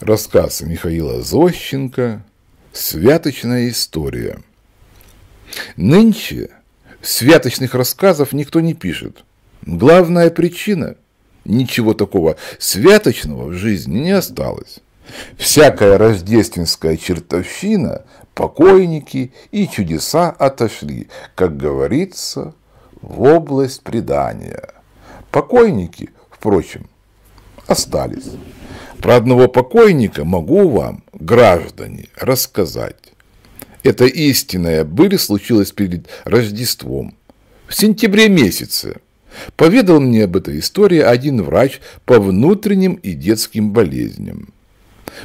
Рассказ Михаила Зощенко «Святочная история». Нынче святочных рассказов никто не пишет. Главная причина – ничего такого святочного в жизни не осталось. Всякая рождественская чертовщина, покойники и чудеса отошли, как говорится, в область предания. Покойники, впрочем, остались. Про одного покойника могу вам, граждане, рассказать. Это истинная были случилась перед Рождеством, в сентябре месяце. Поведал мне об этой истории один врач по внутренним и детским болезням.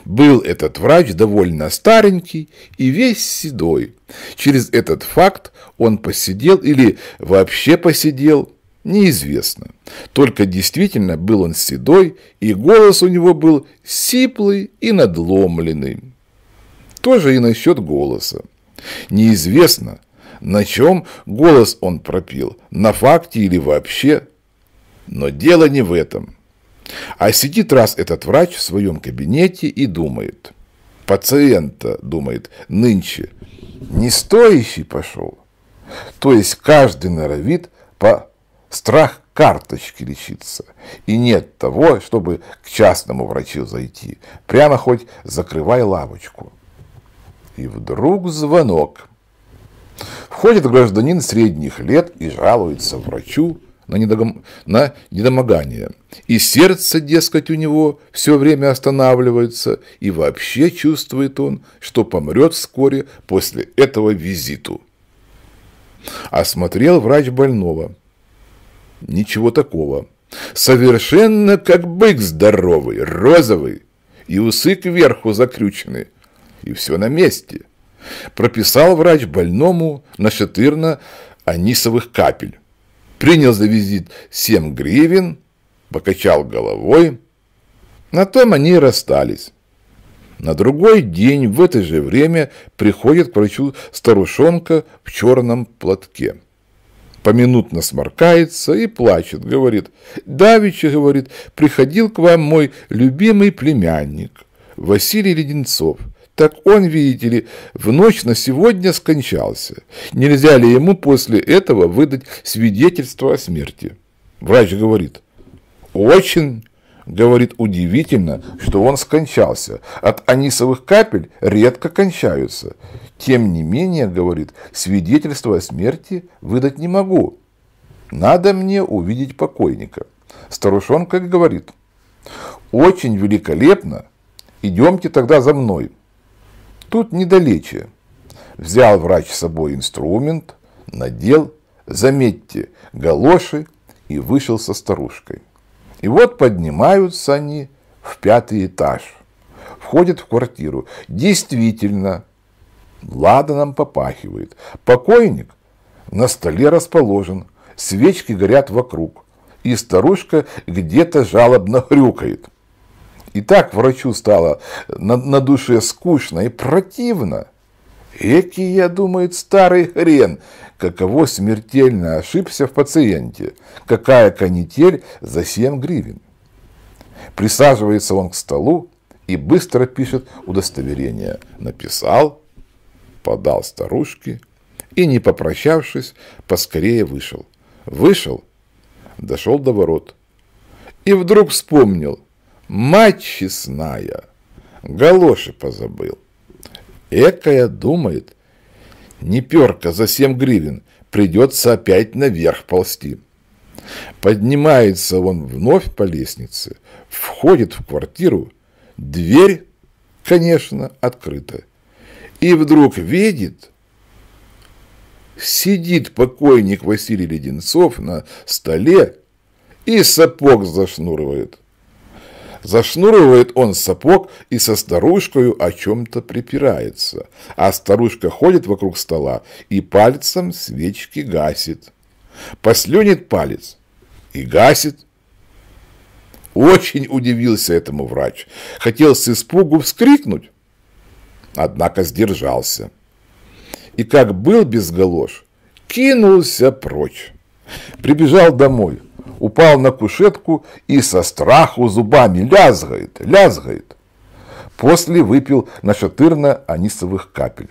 Был этот врач довольно старенький и весь седой. Через этот факт он посидел или вообще посидел – неизвестно. Только действительно был он седой, и голос у него был сиплый и надломленный. Тоже и насчет голоса. Неизвестно, на чем голос он пропил, на факте или вообще. Но дело не в этом. А сидит раз этот врач в своем кабинете и думает. Пациента, думает, нынче не стоящий пошел. То есть каждый норовит по Страх карточки лечится. И нет того, чтобы к частному врачу зайти. Прямо хоть закрывай лавочку. И вдруг звонок. Входит гражданин средних лет и жалуется врачу на, недогом... на недомогание. И сердце, дескать, у него все время останавливается, и вообще чувствует он, что помрет вскоре после этого визиту. Осмотрел врач больного. Ничего такого. Совершенно как бык здоровый, розовый, и усы кверху закрючены, и все на месте. Прописал врач больному на шатырно анисовых капель. Принял за визит 7 гривен, покачал головой. На том они и расстались. На другой день в это же время приходит к врачу старушонка в черном платке поминутно сморкается и плачет, говорит, «Давича, — говорит, — приходил к вам мой любимый племянник Василий Леденцов». Так он, видите ли, в ночь на сегодня скончался. Нельзя ли ему после этого выдать свидетельство о смерти? Врач говорит, очень Говорит, удивительно, что он скончался. От анисовых капель редко кончаются. Тем не менее, говорит, свидетельство о смерти выдать не могу. Надо мне увидеть покойника. Старушонка говорит, очень великолепно, идемте тогда за мной. Тут недалече. Взял врач с собой инструмент, надел, заметьте, галоши и вышел со старушкой. И вот поднимаются они в пятый этаж, входят в квартиру. Действительно, ладаном попахивает. Покойник на столе расположен, свечки горят вокруг, и старушка где-то жалобно хрюкает. И так врачу стало на, на душе скучно и противно – Эки, я думаю, старый хрен, каково смертельно ошибся в пациенте, какая канитель за 7 гривен. Присаживается он к столу и быстро пишет удостоверение. Написал, подал старушке и, не попрощавшись, поскорее вышел. Вышел, дошел до ворот. И вдруг вспомнил, мать честная, галоши позабыл. Экая думает. Не перка за семь гривен, придется опять наверх ползти. Поднимается он вновь по лестнице, входит в квартиру, дверь, конечно, открыта. И вдруг видит, сидит покойник Василий Леденцов на столе и сапог зашнуровает. Зашнуривает он сапог и со старушкой о чем-то припирается, а старушка ходит вокруг стола и пальцем свечки гасит. Послюнет палец и гасит. Очень удивился этому врач. Хотел с испугу вскрикнуть, однако сдержался. И как был без галош, кинулся прочь. Прибежал домой, упал на кушетку и со страху зубами лязгает, лязгает. После выпил на нашатырно анисовых капель.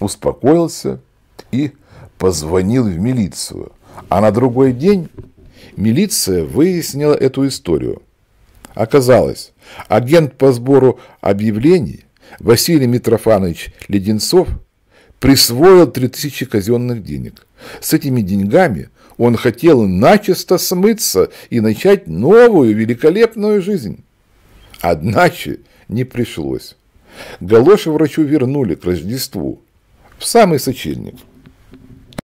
Успокоился и позвонил в милицию. А на другой день милиция выяснила эту историю. Оказалось, агент по сбору объявлений Василий Митрофанович Леденцов – присвоил 3000 казенных денег. С этими деньгами он хотел начисто смыться и начать новую великолепную жизнь. Одначе не пришлось. Галоши врачу вернули к Рождеству, в самый сочельник.